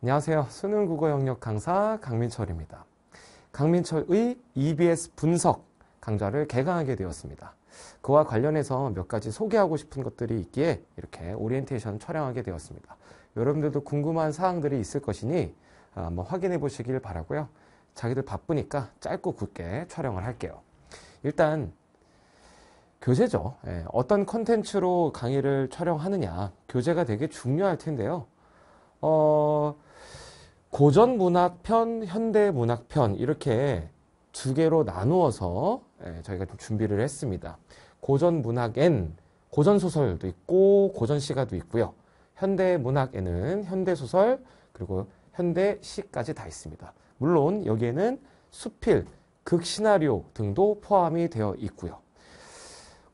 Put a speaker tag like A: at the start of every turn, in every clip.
A: 안녕하세요. 수능 국어 영역 강사 강민철입니다. 강민철의 EBS 분석 강좌를 개강하게 되었습니다. 그와 관련해서 몇 가지 소개하고 싶은 것들이 있기에 이렇게 오리엔테이션 촬영하게 되었습니다. 여러분들도 궁금한 사항들이 있을 것이니 어, 한번 확인해 보시길 바라고요. 자기들 바쁘니까 짧고 굵게 촬영을 할게요. 일단 교재죠. 예, 어떤 컨텐츠로 강의를 촬영하느냐 교재가 되게 중요할 텐데요. 어, 고전 문학편, 현대 문학편 이렇게 두 개로 나누어서 예, 저희가 좀 준비를 했습니다. 고전 문학엔 고전 소설도 있고 고전 시가도 있고요. 현대 문학에는 현대 소설 그리고 현대 시까지 다 있습니다. 물론 여기에는 수필, 극 시나리오 등도 포함이 되어 있고요.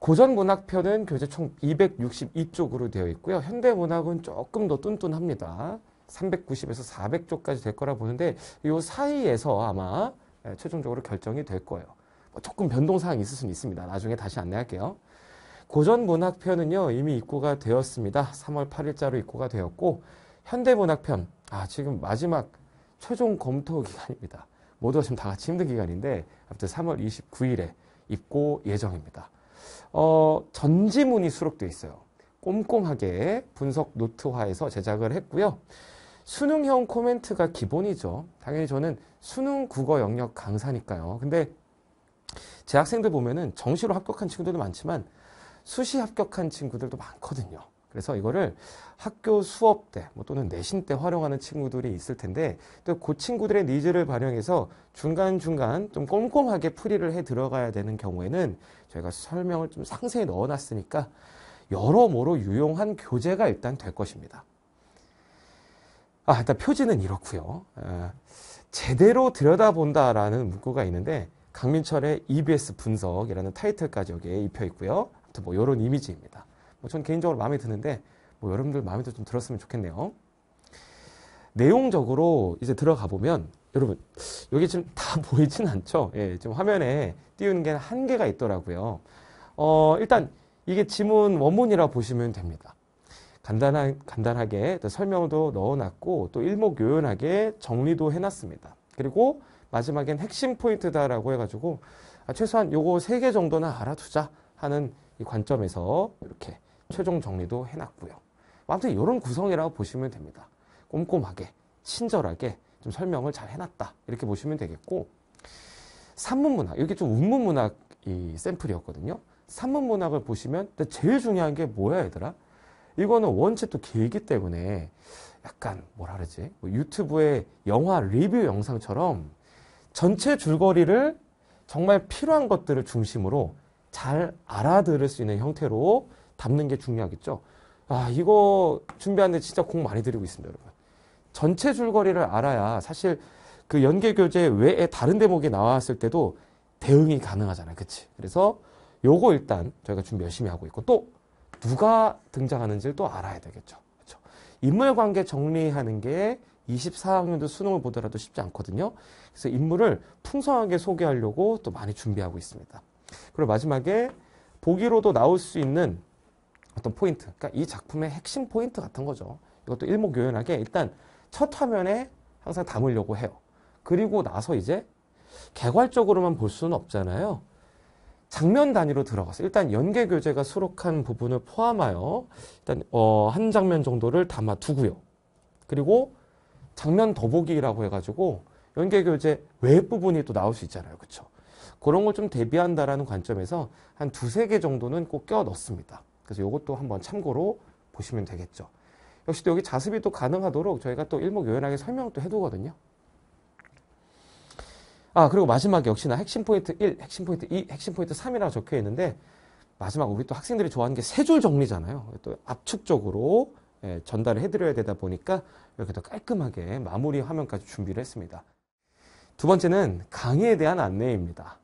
A: 고전 문학편은 교재 총 262쪽으로 되어 있고요. 현대 문학은 조금 더 뚠뚠합니다. 390에서 400조까지 될 거라 보는데 이 사이에서 아마 예, 최종적으로 결정이 될 거예요. 뭐 조금 변동사항이 있을 수는 있습니다. 나중에 다시 안내할게요. 고전문학편은요 이미 입고가 되었습니다. 3월 8일자로 입고가 되었고 현대문학편 아 지금 마지막 최종 검토 기간입니다. 모두가 지금 다 같이 힘든 기간인데 아무튼 3월 29일에 입고 예정입니다. 어, 전지문이 수록되어 있어요. 꼼꼼하게 분석 노트화해서 제작을 했고요. 수능형 코멘트가 기본이죠. 당연히 저는 수능 국어 영역 강사니까요. 근데 제 학생들 보면은 정시로 합격한 친구들도 많지만 수시 합격한 친구들도 많거든요. 그래서 이거를 학교 수업 때 뭐 또는 내신 때 활용하는 친구들이 있을 텐데 또 그 친구들의 니즈를 반영해서 중간중간 좀 꼼꼼하게 풀이를 해 들어가야 되는 경우에는 저희가 설명을 좀 상세히 넣어놨으니까 여러모로 유용한 교재가 일단 될 것입니다. 아, 일단 표지는 이렇고요. 아, 제대로 들여다본다라는 문구가 있는데 강민철의 EBS 분석이라는 타이틀까지 여기에 입혀 있고요. 아뭐 이런 이미지입니다. 뭐 전 개인적으로 마음에 드는데 뭐 여러분들 마음에도 좀 들었으면 좋겠네요. 내용적으로 이제 들어가 보면 여러분 여기 지금 다 보이진 않죠. 예, 지금 화면에 띄우는 게 한계가 있더라고요. 어, 일단 이게 지문 원문이라 보시면 됩니다. 간단한, 간단하게 설명도 넣어놨고 또 일목요연하게 정리도 해놨습니다. 그리고 마지막엔 핵심 포인트다라고 해가지고 아, 최소한 요거 세 개 정도는 알아두자 하는 이 관점에서 이렇게 최종 정리도 해놨고요. 아무튼 이런 구성이라고 보시면 됩니다. 꼼꼼하게, 친절하게 좀 설명을 잘 해놨다 이렇게 보시면 되겠고 산문문학 여게좀 운문문학 이 샘플이었거든요. 산문문학을 보시면 제일 중요한 게 뭐야 얘들아? 이거는 원체 또 길기 때문에 약간 뭐라 그러지? 뭐 유튜브의 영화 리뷰 영상처럼 전체 줄거리를 정말 필요한 것들을 중심으로 잘 알아들을 수 있는 형태로 담는 게 중요하겠죠. 아, 이거 준비하는데 진짜 공 많이 들이고 있습니다, 여러분. 전체 줄거리를 알아야 사실 그 연계 교재 외에 다른 대목이 나왔을 때도 대응이 가능하잖아요. 그치? 그래서 요거 일단 저희가 준비 열심히 하고 있고 또 누가 등장하는지를 또 알아야 되겠죠. 그렇죠? 인물 관계 정리하는 게 24학년도 수능을 보더라도 쉽지 않거든요. 그래서 인물을 풍성하게 소개하려고 또 많이 준비하고 있습니다. 그리고 마지막에 보기로도 나올 수 있는 어떤 포인트, 그러니까 이 작품의 핵심 포인트 같은 거죠. 이것도 일목요연하게 일단 첫 화면에 항상 담으려고 해요. 그리고 나서 이제 개괄적으로만 볼 수는 없잖아요. 장면 단위로 들어가서 일단 연계 교재가 수록한 부분을 포함하여 일단 어, 한 장면 정도를 담아 두고요. 그리고 장면 더보기라고 해가지고 연계 교재 외 부분이 부또 나올 수 있잖아요, 그렇죠? 그런 걸 좀 대비한다라는 관점에서 한 두세 개 정도는 꼭 껴 넣습니다. 그래서 이것도 한번 참고로 보시면 되겠죠. 역시 또 여기 자습이 또 가능하도록 저희가 또 일목요연하게 설명도 해두거든요. 아, 그리고 마지막에 역시나 핵심 포인트 1, 핵심 포인트 2, 핵심 포인트 3이라고 적혀 있는데 마지막 우리 또 학생들이 좋아하는 게 세 줄 정리잖아요. 또 압축적으로 예, 전달을 해드려야 되다 보니까 이렇게 더 깔끔하게 마무리 화면까지 준비를 했습니다. 두 번째는 강의에 대한 안내입니다.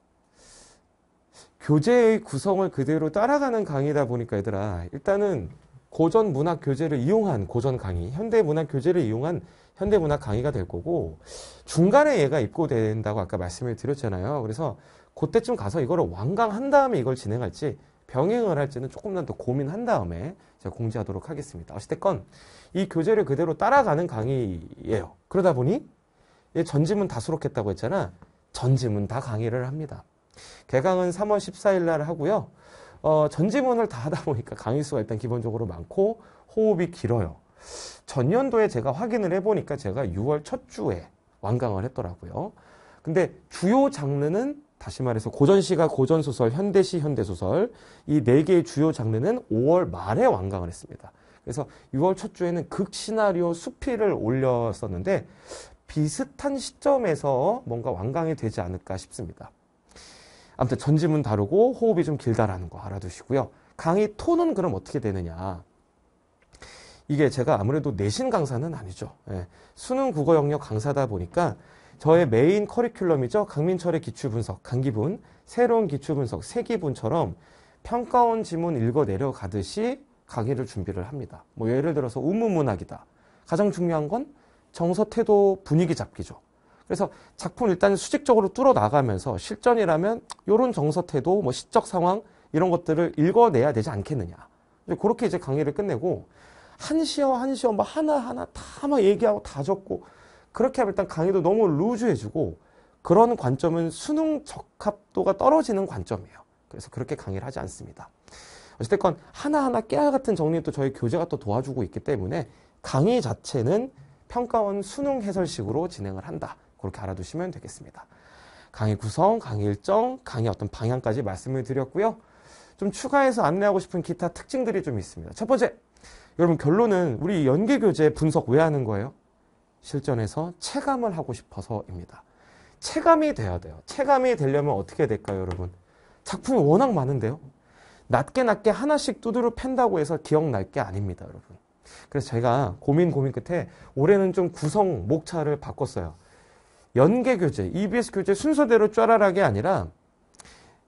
A: 교재의 구성을 그대로 따라가는 강의다 보니까 얘들아 일단은 고전 문학 교재를 이용한 고전 강의, 현대 문학 교재를 이용한 현대 문학 강의가 될 거고 중간에 얘가 입고된다고 아까 말씀을 드렸잖아요. 그래서 그때쯤 가서 이거를 완강 한 다음에 이걸 진행할지 병행을 할지는 조금만 더 고민한 다음에 제가 공지하도록 하겠습니다. 어찌됐건 이 교재를 그대로 따라가는 강의예요. 그러다 보니 전지문 다 수록했다고 했잖아. 전지문 다 강의를 합니다. 개강은 3월 14일 날 하고요. 어, 전지문을 다 하다 보니까 강의 수가 일단 기본적으로 많고 호흡이 길어요. 전년도에 제가 확인을 해보니까 제가 6월 첫 주에 완강을 했더라고요. 근데 주요 장르는 다시 말해서 고전시가 고전소설, 현대시 현대소설 이 네 개의 주요 장르는 5월 말에 완강을 했습니다. 그래서 6월 첫 주에는 극시나리오 수필을 올렸었는데 비슷한 시점에서 뭔가 완강이 되지 않을까 싶습니다. 아무튼 전지문 다르고 호흡이 좀 길다라는 거 알아두시고요. 강의 톤은 그럼 어떻게 되느냐. 이게 제가 아무래도 내신 강사는 아니죠. 예. 수능 국어 영역 강사다 보니까 저의 메인 커리큘럼이죠. 강민철의 기출 분석, 강기분, 새로운 기출 분석, 세기분처럼 평가원 지문 읽어 내려가듯이 강의를 준비를 합니다. 뭐 예를 들어서 우문문학이다 가장 중요한 건 정서 태도 분위기 잡기죠. 그래서 작품 일단 수직적으로 뚫어 나가면서 실전이라면 이런 정서 태도, 뭐 시적 상황 이런 것들을 읽어내야 되지 않겠느냐. 그렇게 이제 강의를 끝내고 한 시어 한 시어 뭐 하나 하나 다 막 얘기하고 다 적고 그렇게 하면 일단 강의도 너무 루즈해지고 그런 관점은 수능 적합도가 떨어지는 관점이에요. 그래서 그렇게 강의를 하지 않습니다. 어쨌건 하나하나 깨알 같은 정리는 또 저희 교재가 또 도와주고 있기 때문에 강의 자체는 평가원 수능 해설식으로 진행을 한다. 그렇게 알아두시면 되겠습니다. 강의 구성, 강의 일정, 강의 어떤 방향까지 말씀을 드렸고요. 좀 추가해서 안내하고 싶은 기타 특징들이 좀 있습니다. 첫 번째, 여러분 결론은 우리 연계 교재 분석 왜 하는 거예요? 실전에서 체감을 하고 싶어서입니다. 체감이 돼야 돼요. 체감이 되려면 어떻게 될까요, 여러분? 작품이 워낙 많은데요. 낮게 낮게 하나씩 두드려 팬다고 해서 기억날 게 아닙니다, 여러분. 그래서 제가 고민 고민 끝에 올해는 좀 구성 목차를 바꿨어요. 연계 교재, EBS 교재 순서대로 쫘라락이 아니라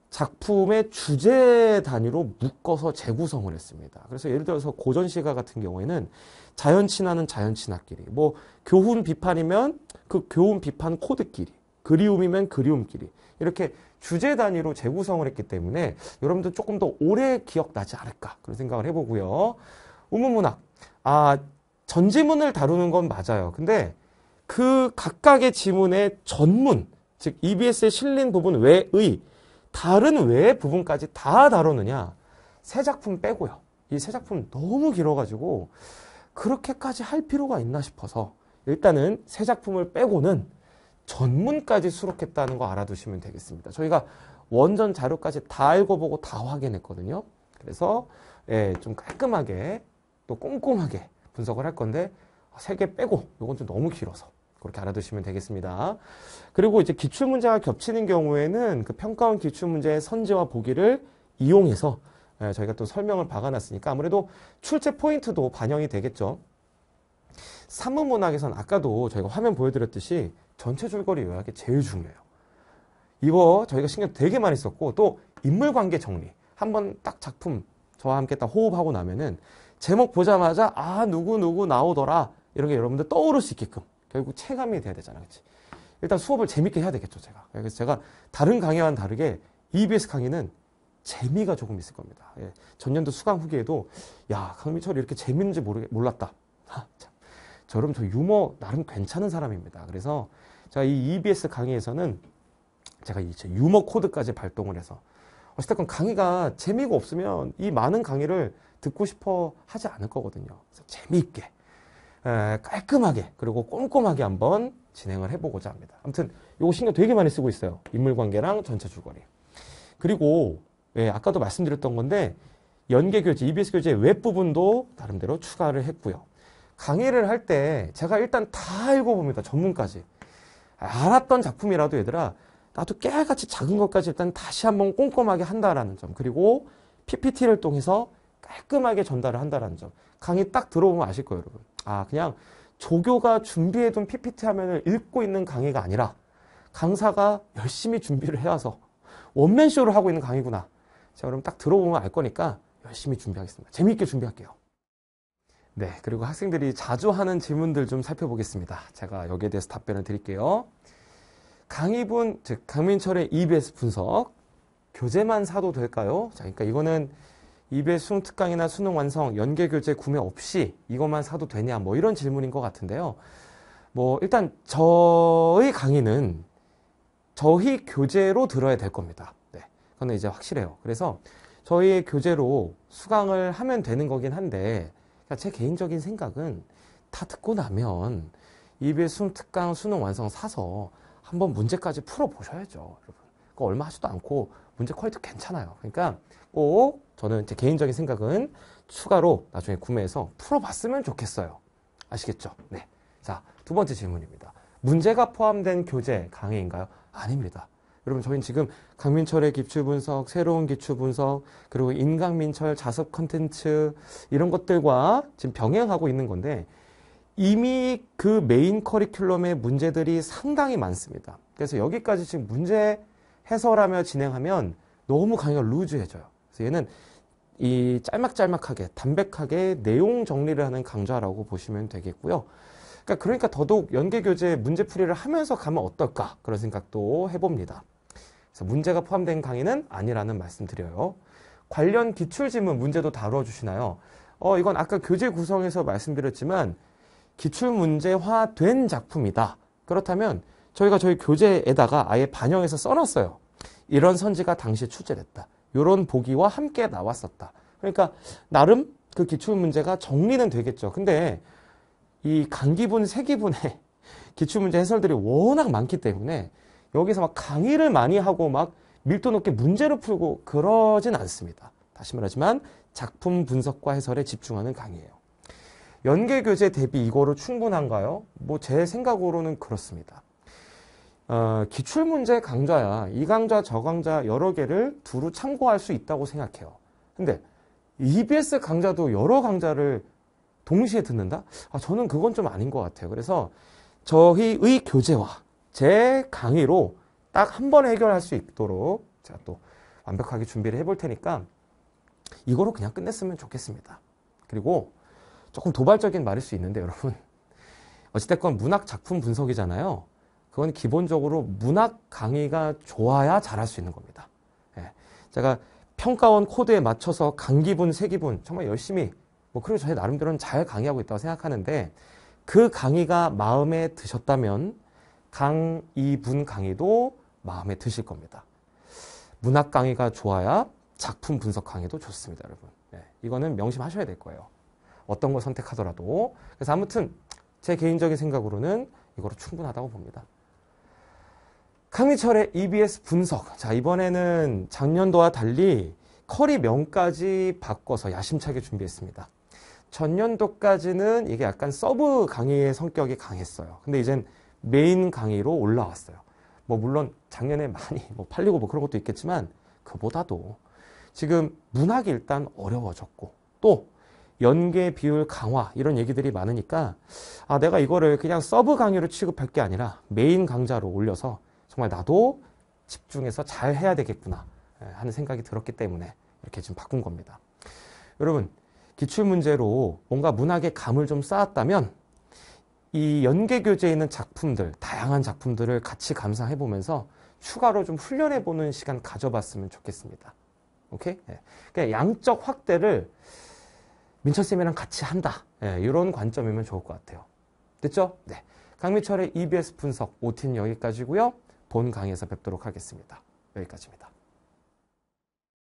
A: 작품의 주제 단위로 묶어서 재구성을 했습니다. 그래서 예를 들어서 고전 시가 같은 경우에는 자연 친화는 자연 친화끼리, 뭐 교훈 비판이면 그 교훈 비판 코드끼리, 그리움이면 그리움끼리 이렇게 주제 단위로 재구성을 했기 때문에 여러분들 조금 더 오래 기억나지 않을까 그런 생각을 해보고요. 우문문학, 아 전지문을 다루는 건 맞아요. 근데 그 각각의 지문의 전문, 즉 EBS에 실린 부분 외의 다른 외 부분까지 다 다루느냐 새 작품 빼고요. 이 새 작품 너무 길어가지고 그렇게까지 할 필요가 있나 싶어서 일단은 새 작품을 빼고는 전문까지 수록했다는 거 알아두시면 되겠습니다. 저희가 원전 자료까지 다 읽어보고 다 확인했거든요. 그래서 예, 좀 깔끔하게 또 꼼꼼하게 분석을 할 건데 세 개 빼고 이건 좀 너무 길어서 그렇게 알아두시면 되겠습니다. 그리고 이제 기출 문제가 겹치는 경우에는 그 평가원 기출 문제의 선제와 보기를 이용해서 예, 저희가 또 설명을 박아놨으니까 아무래도 출제 포인트도 반영이 되겠죠. 산문문학에선 아까도 저희가 화면 보여드렸듯이 전체 줄거리 요약이 제일 중요해요. 이거 저희가 신경 되게 많이 썼고 또 인물관계 정리 한번 딱 작품 저와 함께 딱 호흡하고 나면은 제목 보자마자 아 누구 누구 나오더라 이런 게 여러분들 떠오를 수 있게끔 결국 체감이 돼야 되잖아. 그치? 일단 수업을 재밌게 해야 되겠죠, 제가. 그래서 제가 다른 강의와는 다르게 EBS 강의는 재미가 조금 있을 겁니다. 예. 전년도 수강 후기에도 야, 강민철이 이렇게 재밌는지 모르 몰랐다. 하, 참. 저럼저 유머 나름 괜찮은 사람입니다. 그래서 제가 이 EBS 강의에서는 제가 이제 유머 코드까지 발동을 해서 어쨌든 강의가 재미가 없으면 이 많은 강의를 듣고 싶어 하지 않을 거거든요. 재미있게 깔끔하게 그리고 꼼꼼하게 한번 진행을 해보고자 합니다. 아무튼 이거 신경 되게 많이 쓰고 있어요. 인물관계랑 전체 줄거리. 그리고 예, 아까도 말씀드렸던 건데 연계 교재, EBS 교재 웹 부분도 나름대로 추가를 했고요. 강의를 할 때 제가 일단 다 읽어봅니다. 전문까지. 알았던 작품이라도 얘들아 나도 깨알같이 작은 것까지 일단 다시 한번 꼼꼼하게 한다라는 점 그리고 PPT를 통해서 깔끔하게 전달을 한다라는 점 강의 딱 들어보면 아실 거예요 여러분 아 그냥 조교가 준비해둔 PPT 화면을 읽고 있는 강의가 아니라 강사가 열심히 준비를 해와서 원맨쇼를 하고 있는 강의구나. 자 그럼 딱 들어보면 알 거니까 열심히 준비하겠습니다. 재미있게 준비할게요. 네, 그리고 학생들이 자주 하는 질문들 좀 살펴보겠습니다. 제가 여기에 대해서 답변을 드릴게요. 강의분, 즉 강민철의 EBS 분석, 교재만 사도 될까요? 자, 그러니까 이거는 입에 수능 특강이나 수능 완성, 연계 교재 구매 없이 이것만 사도 되냐, 뭐 이런 질문인 것 같은데요. 뭐, 일단 저의 강의는 저희 교재로 들어야 될 겁니다. 네. 그건 이제 확실해요. 그래서 저희 교재로 수강을 하면 되는 거긴 한데, 그러니까 제 개인적인 생각은 다 듣고 나면 입에 수능 특강, 수능 완성 사서 한번 문제까지 풀어보셔야죠. 여러분. 그거 얼마 하지도 않고 문제 퀄리티 괜찮아요. 그러니까 꼭 저는 제 개인적인 생각은 추가로 나중에 구매해서 풀어봤으면 좋겠어요. 아시겠죠? 네. 자, 두 번째 질문입니다. 문제가 포함된 교재 강의인가요? 아닙니다. 여러분, 저희는 지금 강민철의 기출분석, 새로운 기출분석, 그리고 인강민철 자습 컨텐츠, 이런 것들과 지금 병행하고 있는 건데, 이미 그 메인 커리큘럼의 문제들이 상당히 많습니다. 그래서 여기까지 지금 문제 해설하며 진행하면 너무 강의가 루즈해져요. 그래서 얘는 이 짤막짤막하게 담백하게 내용 정리를 하는 강좌라고 보시면 되겠고요. 그러니까, 그러니까 더더욱 연계교재 문제풀이를 하면서 가면 어떨까 그런 생각도 해봅니다. 그래서 문제가 포함된 강의는 아니라는 말씀드려요. 관련 기출지문 문제도 다루어주시나요 어, 이건 아까 교재 구성에서 말씀드렸지만 기출문제화된 작품이다. 그렇다면 저희가 저희 교재에다가 아예 반영해서 써놨어요. 이런 선지가 당시에 출제됐다. 이런 보기와 함께 나왔었다. 그러니까 나름 그 기출 문제가 정리는 되겠죠. 근데 이 강기분, 세기분의 기출 문제 해설들이 워낙 많기 때문에 여기서 막 강의를 많이 하고 막 밀도 높게 문제를 풀고 그러진 않습니다. 다시 말하지만 작품 분석과 해설에 집중하는 강의예요. 연계 교재 대비 이거로 충분한가요? 뭐 제 생각으로는 그렇습니다. 어, 기출문제 강좌야 이 강좌 저 강좌 여러 개를 두루 참고할 수 있다고 생각해요. 근데 EBS 강좌도 여러 강좌를 동시에 듣는다? 아, 저는 그건 좀 아닌 것 같아요. 그래서 저희의 교재와 제 강의로 딱 한 번에 해결할 수 있도록 제가 또 완벽하게 준비를 해볼 테니까 이거로 그냥 끝냈으면 좋겠습니다. 그리고 조금 도발적인 말일 수 있는데 여러분 어찌됐건 문학 작품 분석이잖아요. 그건 기본적으로 문학 강의가 좋아야 잘할 수 있는 겁니다. 예. 제가 평가원 코드에 맞춰서 강기분, 세기분 정말 열심히 뭐 그리고 저희 나름대로는 잘 강의하고 있다고 생각하는데 그 강의가 마음에 드셨다면 강2분 강의도 마음에 드실 겁니다. 문학 강의가 좋아야 작품 분석 강의도 좋습니다, 여러분. 예. 이거는 명심하셔야 될 거예요. 어떤 걸 선택하더라도. 그래서 아무튼 제 개인적인 생각으로는 이거로 충분하다고 봅니다. 강희철의 EBS 분석. 자, 이번에는 작년도와 달리 커리 명까지 바꿔서 야심차게 준비했습니다. 전년도까지는 이게 약간 서브 강의의 성격이 강했어요. 근데 이젠 메인 강의로 올라왔어요. 뭐 물론 작년에 많이 뭐 팔리고 뭐 그런 것도 있겠지만 그보다도 지금 문학이 일단 어려워졌고 또 연계 비율 강화 이런 얘기들이 많으니까 아 내가 이거를 그냥 서브 강의로 취급할 게 아니라 메인 강좌로 올려서 정말 나도 집중해서 잘 해야 되겠구나 예, 하는 생각이 들었기 때문에 이렇게 좀 바꾼 겁니다. 여러분, 기출문제로 뭔가 문학의 감을 좀 쌓았다면 이 연계교재에 있는 작품들, 다양한 작품들을 같이 감상해 보면서 추가로 좀 훈련해 보는 시간 가져봤으면 좋겠습니다. 오케이? 예. 그러 양적 확대를 민철쌤이랑 같이 한다. 예, 이런 관점이면 좋을 것 같아요. 됐죠? 네. 강미철의 EBS 분석, 5팀 여기까지고요 본 강의에서 뵙도록 하겠습니다. 여기까지입니다.